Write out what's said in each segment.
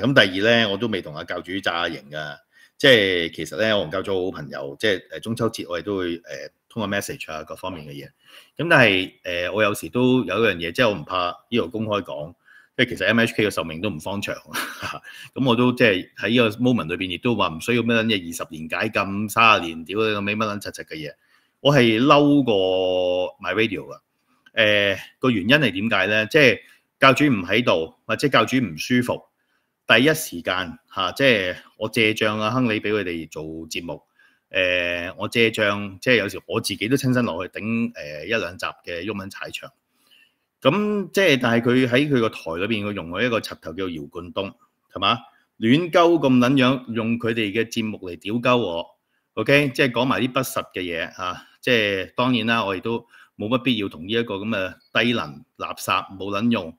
咁第二咧，我都未同阿教主炸型噶，即係其實咧，我同教主好朋友，即係诶中秋節我哋都會誒通過 message 啊，各方面嘅嘢。咁但係誒，我有時都有一樣嘢，即係我唔怕呢度公開講，即係其實 MHK 嘅壽命都唔方長，咁我都即係喺呢個 moment 裏边，亦都話唔需要咩嘢，二十年解禁，卅年屌你個尾，乜撚柒柒嘅嘢，我係嬲過 my radio 噶。誒個原因係點解咧？即係教主唔喺度，或者教主唔舒服。第一時間嚇，即係我借帳啊，亨利俾佢哋做節目。誒，我借帳，即係有時我自己都親身落去頂誒一兩集嘅鬱文踩場。咁即係，但係佢喺佢個台裏邊，佢用咗一個插頭叫姚冠東，係嘛？亂鳩咁撚樣，用佢哋嘅節目嚟屌鳩我。OK，即係講埋啲不實嘅嘢嚇。即係當然啦，我哋都冇乜必要同呢一個咁嘅低能垃圾冇撚用。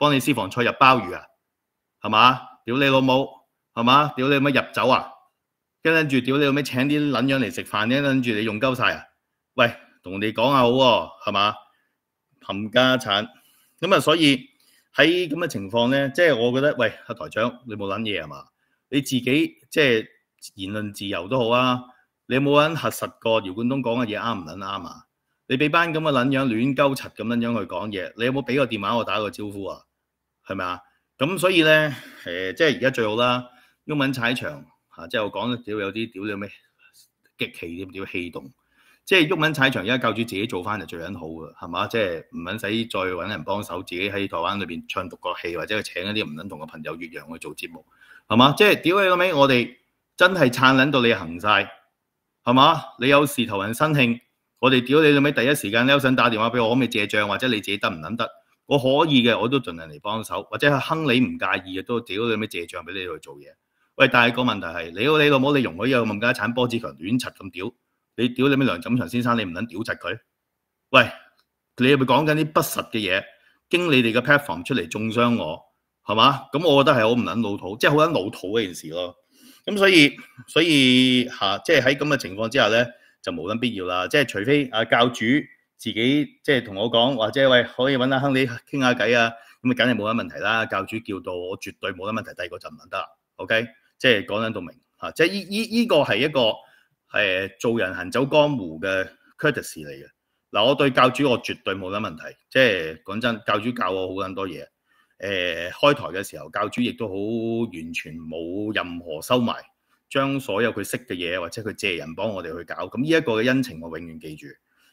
幫你私房菜入鮑魚啊，係嘛？屌你老母，係嘛？屌你乜入酒啊？跟跟住屌你老乜請啲撚樣嚟食飯？跟跟住你用鳩晒啊！喂，同你講下好喎，係嘛？冚家產咁啊！所以喺咁嘅情況咧，即係我覺得喂，台長你冇撚嘢系嘛？你自己即係言論自由都好啊。你有冇捻核實過姚冠東講嘅嘢啱唔捻啱啊？你俾班咁嘅撚樣亂鳩柒咁撚樣去講嘢，你有冇俾個電話我打個招呼啊？係咪啊？咁所以咧，誒即係而家最好啦，鬱文踩場嚇，即係我講得少有啲屌你咩？激氣點屌氣動，即係鬱文踩場，而家靠住自己做翻就最緊好嘅，係嘛？即係唔肯使再揾人幫手，自己喺台灣裏邊唱獨角戲，或者係請一啲唔肯同嘅朋友越洋去做節目，係嘛？即係屌你老尾，我哋真係撐捻到你行晒，係嘛？你有時頭人生興，我哋屌你老尾，第一時間你想打電話俾我，可唔可以借帳，或者你自己得唔得？我可以嘅，我都盡量嚟幫手，或者係亨利唔介意嘅，都屌你咩借帳俾你去做嘢。喂，但係個問題係，好，你老母，你容許有孟家產、波子強亂柒咁屌？你屌你咩梁錦祥先生？你唔撚屌柒佢？喂，你係咪講緊啲不實嘅嘢？經你哋嘅 pat l f o r m 出嚟中傷我，係嘛？咁我覺得係好唔撚老土，即係好撚老土嘅件事咯。咁所以所以嚇，即係喺咁嘅情況之下咧，就冇乜必要啦。即係除非啊教主。自己即係同我講，或者喂可以揾阿亨利傾下偈啊，咁啊梗係冇乜問題啦。教主叫到我絕對冇乜問題，第二個就唔得啦。OK，即係講緊到明嚇，即係依依依個係一個誒做人行走江湖嘅 courtesy 嚟嘅。嗱，我對教主我絕對冇乜問題，即係講真，教主教我好撚多嘢。誒開台嘅時候，教主亦都好完全冇任何收埋，將所有佢識嘅嘢或者佢借人幫我哋去搞，咁呢一個嘅恩情我永遠記住。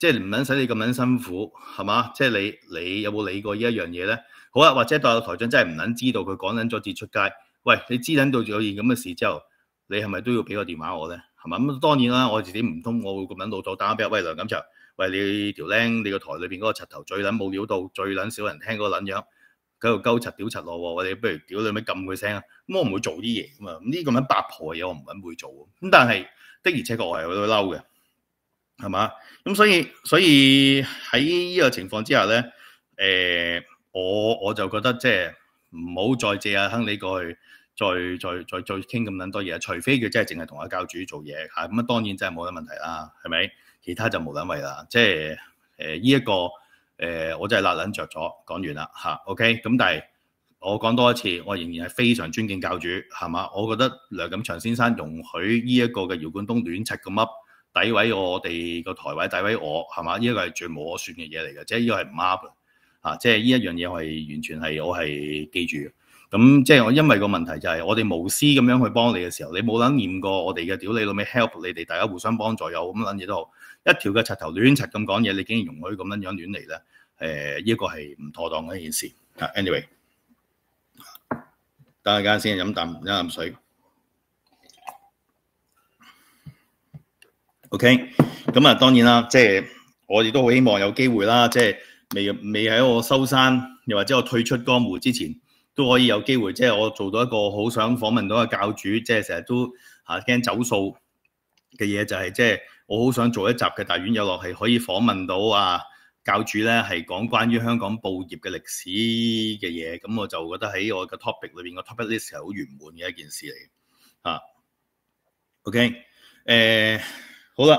即係唔撚使你咁撚辛苦係嘛？即係你你有冇理過呢一樣嘢咧？好啊，或者代有台長真係唔撚知道佢講撚咗字出街。喂，你知撚到有件咁嘅事之後，你係咪都要俾個電話我咧？係嘛？咁當然啦，我自己唔通，我會咁撚老咗打俾阿威梁錦祥。喂，你條僆，你個台裏邊嗰個柒頭最撚冇料到、最撚少人聽嗰個撚樣，喺度鳩柒屌柒我喎！你不如屌你咪撳佢聲啊！咁我唔會做啲嘢㗎嘛。咁呢咁撚八婆嘅嘢，我唔撚會做。咁但係的而且確我係會嬲嘅。係嘛？咁所以所以喺呢個情況之下咧，誒我我就覺得即係唔好再借阿亨利過去，再再再再傾咁撚多嘢，除非佢真係淨係同阿教主做嘢嚇，咁啊當然真係冇乜問題啦，係咪？其他就無撚為啦，即係誒依一個誒我真係辣撚着咗，講完啦嚇，OK？咁但係我講多一次，我仍然係非常尊敬教主，係嘛？我覺得梁錦祥先生容許呢一個嘅搖冠東亂拆咁凹。诋毁我哋个台位，诋毁我係嘛？呢一個係最冇可算嘅嘢嚟嘅，即係呢個係唔啱嘅即係呢一樣嘢，我係完全係我係記住嘅。咁即係我因為個問題就係我哋無私咁樣去幫你嘅時候，你冇諗验過我哋嘅屌你老味 help 你哋大家互相幫助有咁撚嘢都好。一條嘅柒頭亂柒咁講嘢，你竟然容許咁樣样亂嚟咧？呢一個係唔妥當嘅一件事 Anyway，等我間先饮啖飲啖水。OK，咁啊，當然啦，即係我亦都好希望有機會啦，即係未未喺我收山，又或者我退出江湖之前，都可以有機會，即係我做到一個好想訪問到嘅教主，即係成日都啊驚走數嘅嘢，就係即係我好想做一集嘅大院有落，係可以訪問到啊教主咧，係講關於香港報業嘅歷史嘅嘢，咁我就覺得喺我嘅 topic 裏邊個 topic list 係好圓滿嘅一件事嚟嘅啊。OK，誒。猴子。